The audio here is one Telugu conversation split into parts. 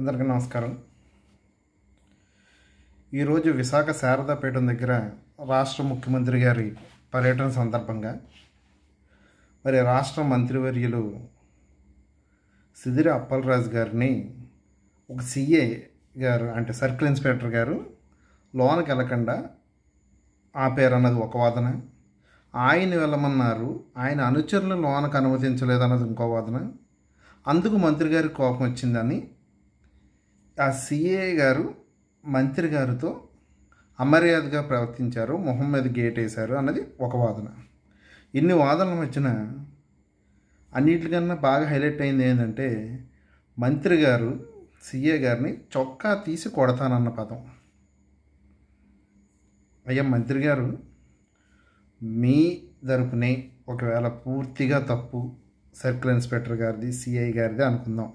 అందరికీ నమస్కారం ఈరోజు విశాఖ శారదాపేట దగ్గర రాష్ట్ర ముఖ్యమంత్రి గారి పర్యటన సందర్భంగా మరి రాష్ట్ర మంత్రివర్యులు సిదిరి అప్పలరాజు గారిని ఒక సిఏ గారు అంటే సర్కిల్ ఇన్స్పెక్టర్ గారు లోనకి వెళ్ళకుండా ఆపేరన్నది ఒక వాదన ఆయన వెళ్ళమన్నారు ఆయన అనుచరులు లోనకు అనుమతించలేదన్నది ఇంకో వాదన అందుకు మంత్రి గారికి కోపం వచ్చిందని ఆ సిఏ గారు మంత్రి గారితో అమర్యాదగా ప్రవర్తించారు మొహం మీద గేట్ వేశారు అన్నది ఒక వాదన ఇన్ని వాదనలు వచ్చిన అన్నిటికన్నా బాగా హైలైట్ అయింది ఏంటంటే మంత్రి గారు సీఏ గారిని చొక్కా తీసి కొడతానన్న పదం అయ్యా మంత్రి గారు మీ తరపునే ఒకవేళ పూర్తిగా తప్పు సర్కిల్ ఇన్స్పెక్టర్ గారిది సిఐ గారిది అనుకుందాం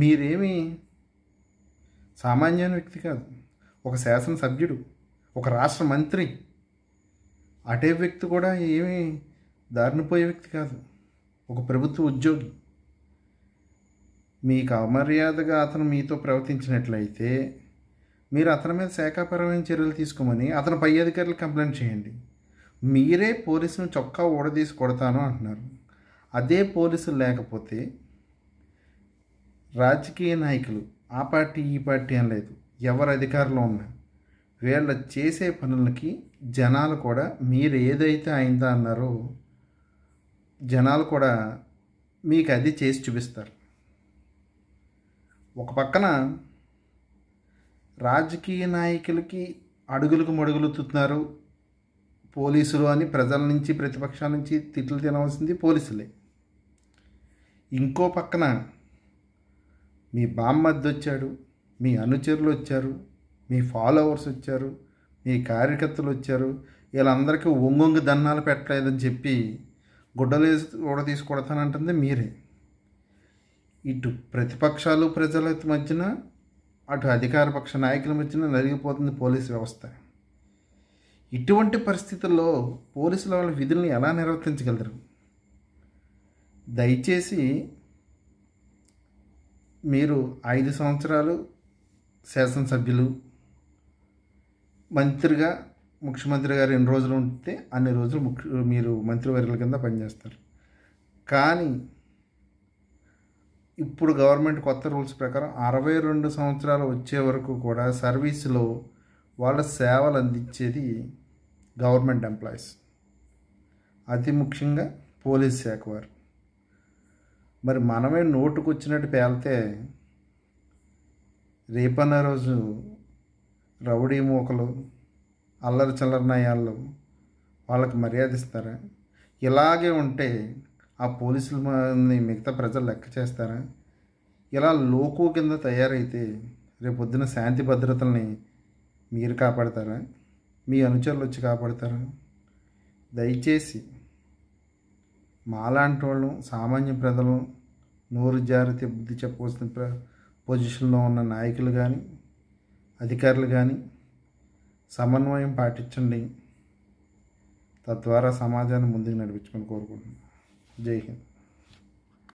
మీరేమి సామాన్యమైన వ్యక్తి కాదు ఒక శాసనసభ్యుడు ఒక రాష్ట్ర మంత్రి అటే వ్యక్తి కూడా ఏమీ దారినిపోయే వ్యక్తి కాదు ఒక ప్రభుత్వ ఉద్యోగి మీకు అమర్యాదగా అతను మీతో ప్రవర్తించినట్లయితే మీరు అతని మీద శాఖాపరమైన చర్యలు తీసుకోమని అతని పై అధికారులు కంప్లైంట్ చేయండి మీరే పోలీసును చొక్కా ఊడదీసి కొడతాను అంటున్నారు అదే పోలీసులు లేకపోతే రాజకీయ నాయకులు ఆ పార్టీ ఈ పార్టీ అని లేదు ఎవరు అధికారంలో ఉన్నా వీళ్ళ చేసే పనులకి జనాలు కూడా మీరు ఏదైతే అయిందా అన్నారో జనాలు కూడా మీకు అది చేసి చూపిస్తారు ఒక పక్కన రాజకీయ నాయకులకి అడుగులకు మడుగులుతున్నారు పోలీసులు అని ప్రజల నుంచి ప్రతిపక్షాల నుంచి తిట్లు తినవలసింది పోలీసులే ఇంకో పక్కన మీ బామ్మద్దు వచ్చాడు మీ అనుచరులు వచ్చారు మీ ఫాలోవర్స్ వచ్చారు మీ కార్యకర్తలు వచ్చారు వీళ్ళందరికీ ఒంగొంగు దన్నాలు పెట్టలేదని చెప్పి గుడ్డలు వేసి కూడా తీసుకొడతానంటుంది మీరే ఇటు ప్రతిపక్షాలు ప్రజల మధ్యన అటు అధికార పక్ష నాయకుల మధ్యన నలిగిపోతుంది పోలీసు వ్యవస్థ ఇటువంటి పరిస్థితుల్లో పోలీసుల వాళ్ళ విధులను ఎలా నిర్వర్తించగలరు దయచేసి మీరు ఐదు సంవత్సరాలు శాసనసభ్యులు మంత్రిగా ముఖ్యమంత్రి గారు ఎన్ని రోజులు ఉంటే అన్ని రోజులు ముఖ్య మీరు మంత్రివర్యుల కింద పనిచేస్తారు కానీ ఇప్పుడు గవర్నమెంట్ కొత్త రూల్స్ ప్రకారం అరవై రెండు సంవత్సరాలు వచ్చే వరకు కూడా సర్వీస్లో వాళ్ళ సేవలు అందించేది గవర్నమెంట్ ఎంప్లాయీస్ అతి ముఖ్యంగా పోలీస్ శాఖ వారు మరి మనమే నోటుకు వచ్చినట్టు పేలితే రేపన్న రోజు రౌడీ మూకలు అల్లరి చల్లరి నయాళ్ళు వాళ్ళకి మర్యాద ఇస్తారా ఇలాగే ఉంటే ఆ పోలీసుల మిగతా ప్రజలు లెక్క చేస్తారా ఇలా లోకు కింద తయారైతే రేపొద్దున శాంతి భద్రతల్ని మీరు కాపాడతారా మీ అనుచరులు వచ్చి కాపాడతారా దయచేసి మాలాంటి వాళ్ళు సామాన్య ప్రజలు నోరు జారితి బుద్ధి చెప్పవలసిన ప్ర పొజిషన్లో ఉన్న నాయకులు కానీ అధికారులు కానీ సమన్వయం పాటించండి తద్వారా సమాజాన్ని ముందుకు నడిపించుకొని కోరుకుంటున్నాను జై హింద్